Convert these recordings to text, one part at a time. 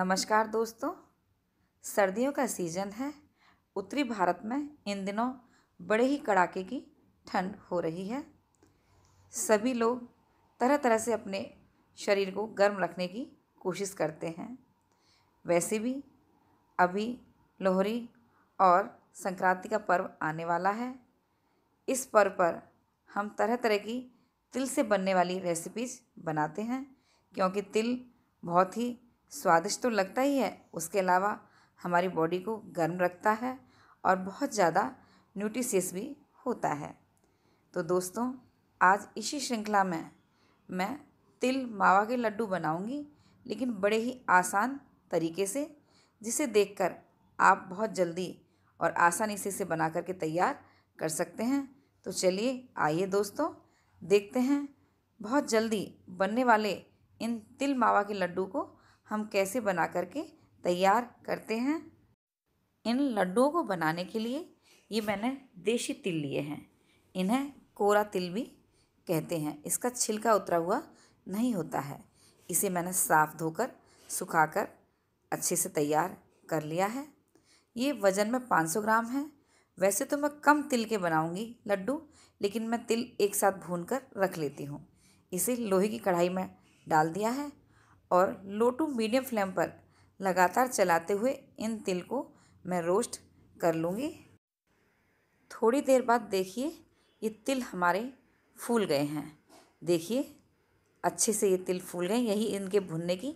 नमस्कार दोस्तों सर्दियों का सीज़न है उत्तरी भारत में इन दिनों बड़े ही कड़ाके की ठंड हो रही है सभी लोग तरह तरह से अपने शरीर को गर्म रखने की कोशिश करते हैं वैसे भी अभी लोहरी और संक्रांति का पर्व आने वाला है इस पर्व पर हम तरह तरह की तिल से बनने वाली रेसिपीज बनाते हैं क्योंकि तिल बहुत ही स्वादिष्ट तो लगता ही है उसके अलावा हमारी बॉडी को गर्म रखता है और बहुत ज़्यादा न्यूट्रिशियस भी होता है तो दोस्तों आज इसी श्रृंखला में मैं तिल मावा के लड्डू बनाऊंगी लेकिन बड़े ही आसान तरीके से जिसे देखकर आप बहुत जल्दी और आसानी से इसे बना करके तैयार कर सकते हैं तो चलिए आइए दोस्तों देखते हैं बहुत जल्दी बनने वाले इन तिल मावा के लड्डू को हम कैसे बना करके तैयार करते हैं इन लड्डुओं को बनाने के लिए ये मैंने देशी तिल लिए हैं इन्हें कोरा तिल भी कहते हैं इसका छिलका उतरा हुआ नहीं होता है इसे मैंने साफ धोकर सुखाकर अच्छे से तैयार कर लिया है ये वज़न में 500 ग्राम है वैसे तो मैं कम तिल के बनाऊंगी लड्डू लेकिन मैं तिल एक साथ भून कर रख लेती हूँ इसे लोहे की कढ़ाई में डाल दिया है और लो टू मीडियम फ्लेम पर लगातार चलाते हुए इन तिल को मैं रोस्ट कर लूँगी थोड़ी देर बाद देखिए ये तिल हमारे फूल गए हैं देखिए अच्छे से ये तिल फूल गए यही इनके भुनने की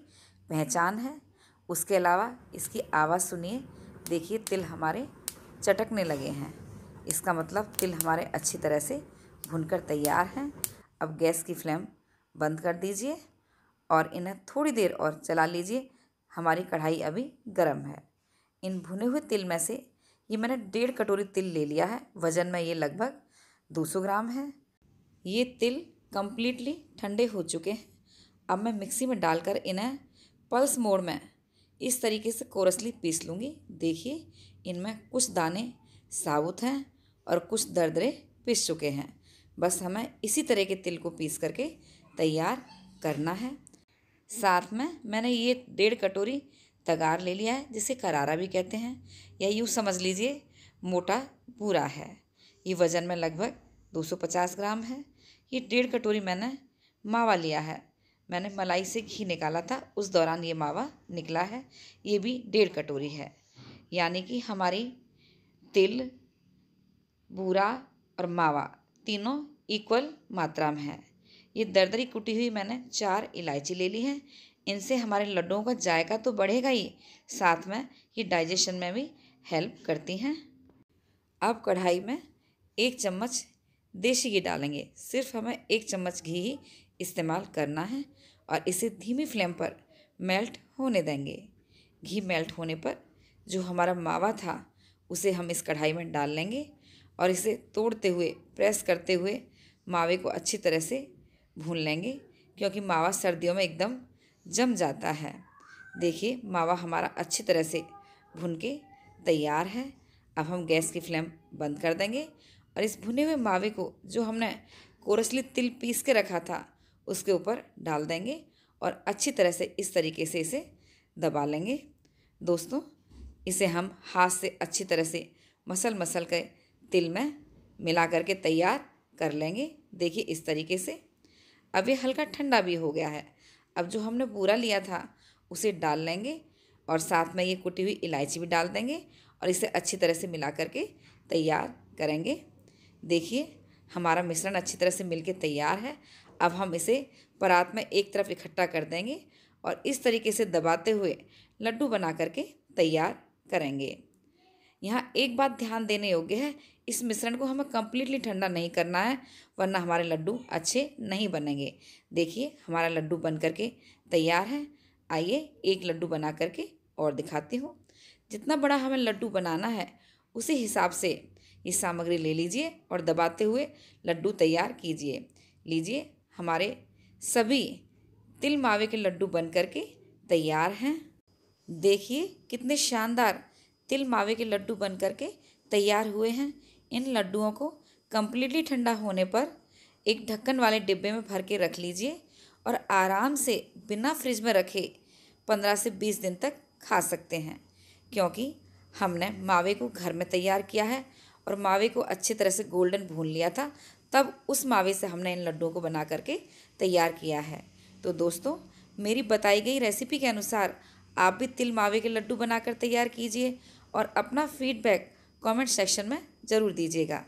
पहचान है उसके अलावा इसकी आवाज़ सुनिए देखिए तिल हमारे चटकने लगे हैं इसका मतलब तिल हमारे अच्छी तरह से भुनकर तैयार हैं अब गैस की फ्लेम बंद कर दीजिए और इन्हें थोड़ी देर और चला लीजिए हमारी कढ़ाई अभी गर्म है इन भुने हुए तिल में से ये मैंने डेढ़ कटोरी तिल ले लिया है वज़न में ये लगभग 200 ग्राम है ये तिल कम्प्लीटली ठंडे हो चुके हैं अब मैं मिक्सी में डालकर इन्हें पल्स मोड़ में इस तरीके से कोरसली पीस लूँगी देखिए इनमें कुछ दाने साबुत हैं और कुछ दरदरे पीस चुके हैं बस हमें इसी तरह के तिल को पीस करके तैयार करना है साथ में मैंने ये डेढ़ कटोरी तगार ले लिया है जिसे करारा भी कहते हैं या यूँ समझ लीजिए मोटा भूरा है ये वज़न में लगभग 250 ग्राम है ये डेढ़ कटोरी मैंने मावा लिया है मैंने मलाई से घी निकाला था उस दौरान ये मावा निकला है ये भी डेढ़ कटोरी है यानी कि हमारी तिल बूरा और मावा तीनों इक्वल मात्रा में है ये दरदरी कुटी हुई मैंने चार इलायची ले ली है इनसे हमारे लड्डुओं का जायका तो बढ़ेगा ही साथ में ये डाइजेशन में भी हेल्प करती हैं अब कढ़ाई में एक चम्मच देसी घी डालेंगे सिर्फ हमें एक चम्मच घी ही इस्तेमाल करना है और इसे धीमी फ्लेम पर मेल्ट होने देंगे घी मेल्ट होने पर जो हमारा मावा था उसे हम इस कढ़ाई में डाल लेंगे और इसे तोड़ते हुए प्रेस करते हुए मावे को अच्छी तरह से भून लेंगे क्योंकि मावा सर्दियों में एकदम जम जाता है देखिए मावा हमारा अच्छी तरह से भुन के तैयार है अब हम गैस की फ्लेम बंद कर देंगे और इस भुने हुए मावे को जो हमने कोरसली तिल पीस के रखा था उसके ऊपर डाल देंगे और अच्छी तरह से इस तरीके से इसे दबा लेंगे दोस्तों इसे हम हाथ से अच्छी तरह से मसल मसल के तिल में मिला करके तैयार कर लेंगे देखिए इस तरीके से अब ये हल्का ठंडा भी हो गया है अब जो हमने पूरा लिया था उसे डाल लेंगे और साथ में ये कुटी हुई इलायची भी डाल देंगे और इसे अच्छी तरह से मिला करके तैयार करेंगे देखिए हमारा मिश्रण अच्छी तरह से मिलके तैयार है अब हम इसे परात में एक तरफ इकट्ठा कर देंगे और इस तरीके से दबाते हुए लड्डू बना करके तैयार करेंगे यहाँ एक बात ध्यान देने योग्य है इस मिश्रण को हमें कम्प्लीटली ठंडा नहीं करना है वरना हमारे लड्डू अच्छे नहीं बनेंगे देखिए हमारा लड्डू बन करके तैयार है आइए एक लड्डू बना करके और दिखाती हूँ जितना बड़ा हमें लड्डू बनाना है उसी हिसाब से ये सामग्री ले लीजिए और दबाते हुए लड्डू तैयार कीजिए लीजिए हमारे सभी तिल मावे के लड्डू बन करके तैयार हैं देखिए कितने शानदार तिल मावे के लड्डू बन करके तैयार हुए हैं इन लड्डुओं को कम्प्लीटली ठंडा होने पर एक ढक्कन वाले डिब्बे में भर के रख लीजिए और आराम से बिना फ्रिज में रखे पंद्रह से बीस दिन तक खा सकते हैं क्योंकि हमने मावे को घर में तैयार किया है और मावे को अच्छी तरह से गोल्डन भून लिया था तब उस मावे से हमने इन लड्डुओं को बना करके तैयार किया है तो दोस्तों मेरी बताई गई रेसिपी के अनुसार आप भी तिल मावे के लड्डू बनाकर तैयार कीजिए और अपना फीडबैक कमेंट सेक्शन में ज़रूर दीजिएगा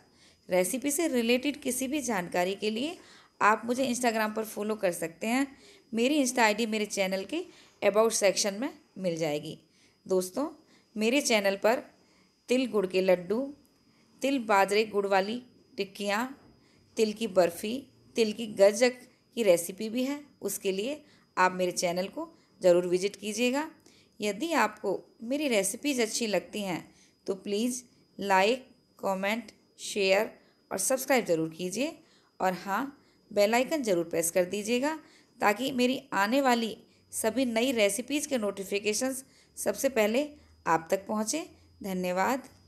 रेसिपी से रिलेटेड किसी भी जानकारी के लिए आप मुझे इंस्टाग्राम पर फॉलो कर सकते हैं मेरी इंस्टा आईडी मेरे चैनल के अबाउट सेक्शन में मिल जाएगी दोस्तों मेरे चैनल पर तिल गुड़ के लड्डू तिल बाजरे गुड़ वाली टिक्कियाँ तिल की बर्फ़ी तिल की गजक की रेसिपी भी है उसके लिए आप मेरे चैनल को ज़रूर विजिट कीजिएगा यदि आपको मेरी रेसिपीज़ अच्छी लगती हैं तो प्लीज़ लाइक कमेंट, शेयर और सब्सक्राइब ज़रूर कीजिए और हाँ बेल आइकन ज़रूर प्रेस कर दीजिएगा ताकि मेरी आने वाली सभी नई रेसिपीज़ के नोटिफिकेशंस सबसे पहले आप तक पहुँचें धन्यवाद